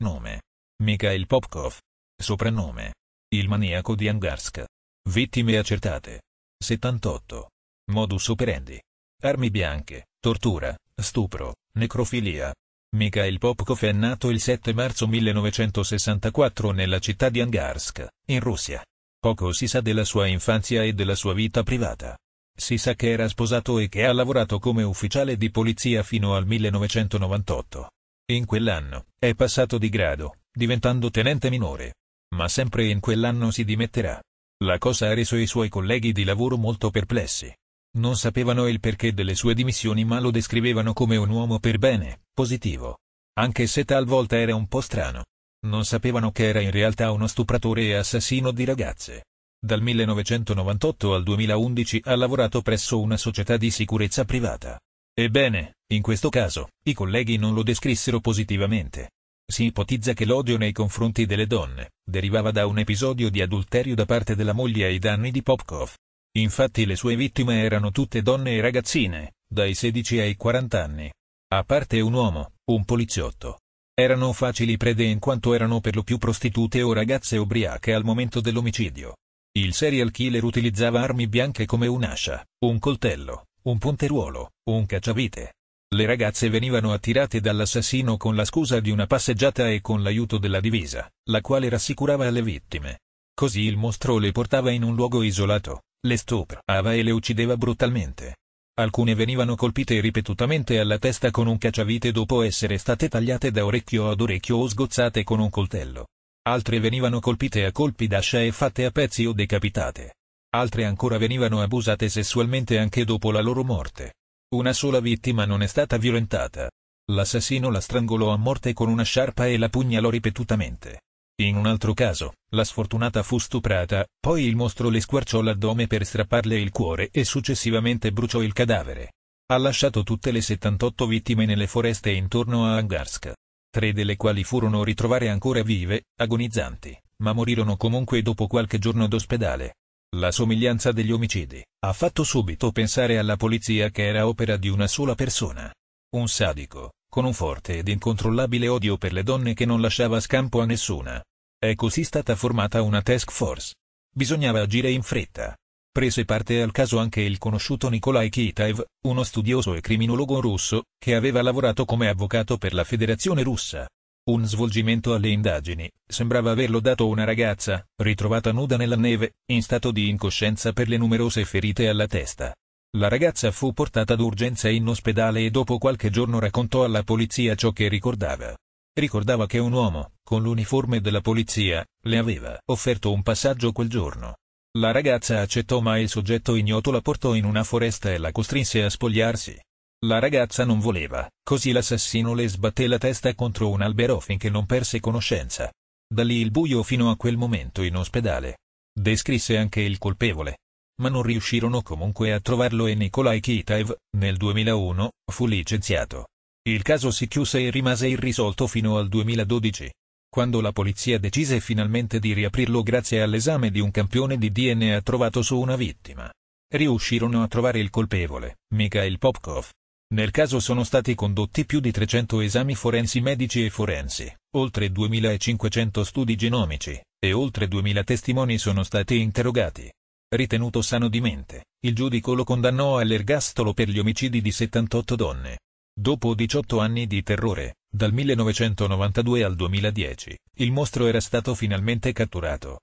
Nome. Mikhail Popkov. Soprannome. Il maniaco di Angarsk. Vittime accertate. 78. Modus operandi. Armi bianche, tortura, stupro, necrofilia. Mikhail Popkov è nato il 7 marzo 1964 nella città di Angarsk, in Russia. Poco si sa della sua infanzia e della sua vita privata. Si sa che era sposato e che ha lavorato come ufficiale di polizia fino al 1998. In quell'anno è passato di grado, diventando tenente minore. Ma sempre in quell'anno si dimetterà. La cosa ha reso i suoi colleghi di lavoro molto perplessi. Non sapevano il perché delle sue dimissioni ma lo descrivevano come un uomo per bene, positivo. Anche se talvolta era un po' strano. Non sapevano che era in realtà uno stupratore e assassino di ragazze. Dal 1998 al 2011 ha lavorato presso una società di sicurezza privata. Ebbene, in questo caso, i colleghi non lo descrissero positivamente. Si ipotizza che l'odio nei confronti delle donne derivava da un episodio di adulterio da parte della moglie ai danni di Popkov. Infatti le sue vittime erano tutte donne e ragazzine, dai 16 ai 40 anni. A parte un uomo, un poliziotto. Erano facili prede in quanto erano per lo più prostitute o ragazze ubriache al momento dell'omicidio. Il serial killer utilizzava armi bianche come un'ascia, un coltello, un punteruolo, un cacciavite, le ragazze venivano attirate dall'assassino con la scusa di una passeggiata e con l'aiuto della divisa, la quale rassicurava le vittime. Così il mostro le portava in un luogo isolato, le stuprava e le uccideva brutalmente. Alcune venivano colpite ripetutamente alla testa con un cacciavite dopo essere state tagliate da orecchio ad orecchio o sgozzate con un coltello. Altre venivano colpite a colpi d'ascia e fatte a pezzi o decapitate. Altre ancora venivano abusate sessualmente anche dopo la loro morte. Una sola vittima non è stata violentata. L'assassino la strangolò a morte con una sciarpa e la pugnalò ripetutamente. In un altro caso, la sfortunata fu stuprata, poi il mostro le squarciò l'addome per strapparle il cuore e successivamente bruciò il cadavere. Ha lasciato tutte le 78 vittime nelle foreste intorno a Angarsk. Tre delle quali furono ritrovate ancora vive, agonizzanti, ma morirono comunque dopo qualche giorno d'ospedale. La somiglianza degli omicidi ha fatto subito pensare alla polizia che era opera di una sola persona. Un sadico, con un forte ed incontrollabile odio per le donne che non lasciava scampo a nessuna. È così stata formata una task force. Bisognava agire in fretta. Prese parte al caso anche il conosciuto Nikolai Kitaev, uno studioso e criminologo russo, che aveva lavorato come avvocato per la Federazione Russa un svolgimento alle indagini, sembrava averlo dato una ragazza, ritrovata nuda nella neve, in stato di incoscienza per le numerose ferite alla testa. La ragazza fu portata d'urgenza in ospedale e dopo qualche giorno raccontò alla polizia ciò che ricordava. Ricordava che un uomo, con l'uniforme della polizia, le aveva offerto un passaggio quel giorno. La ragazza accettò ma il soggetto ignoto la portò in una foresta e la costrinse a spogliarsi. La ragazza non voleva, così l'assassino le sbatté la testa contro un albero finché non perse conoscenza. Da lì il buio fino a quel momento in ospedale. Descrisse anche il colpevole. Ma non riuscirono comunque a trovarlo e Nikolai Kitaev, nel 2001, fu licenziato. Il caso si chiuse e rimase irrisolto fino al 2012. Quando la polizia decise finalmente di riaprirlo grazie all'esame di un campione di DNA trovato su una vittima. Riuscirono a trovare il colpevole, Mikhail Popkov nel caso sono stati condotti più di 300 esami forensi medici e forensi, oltre 2500 studi genomici, e oltre 2000 testimoni sono stati interrogati. Ritenuto sano di mente, il giudice lo condannò all'ergastolo per gli omicidi di 78 donne. Dopo 18 anni di terrore, dal 1992 al 2010, il mostro era stato finalmente catturato.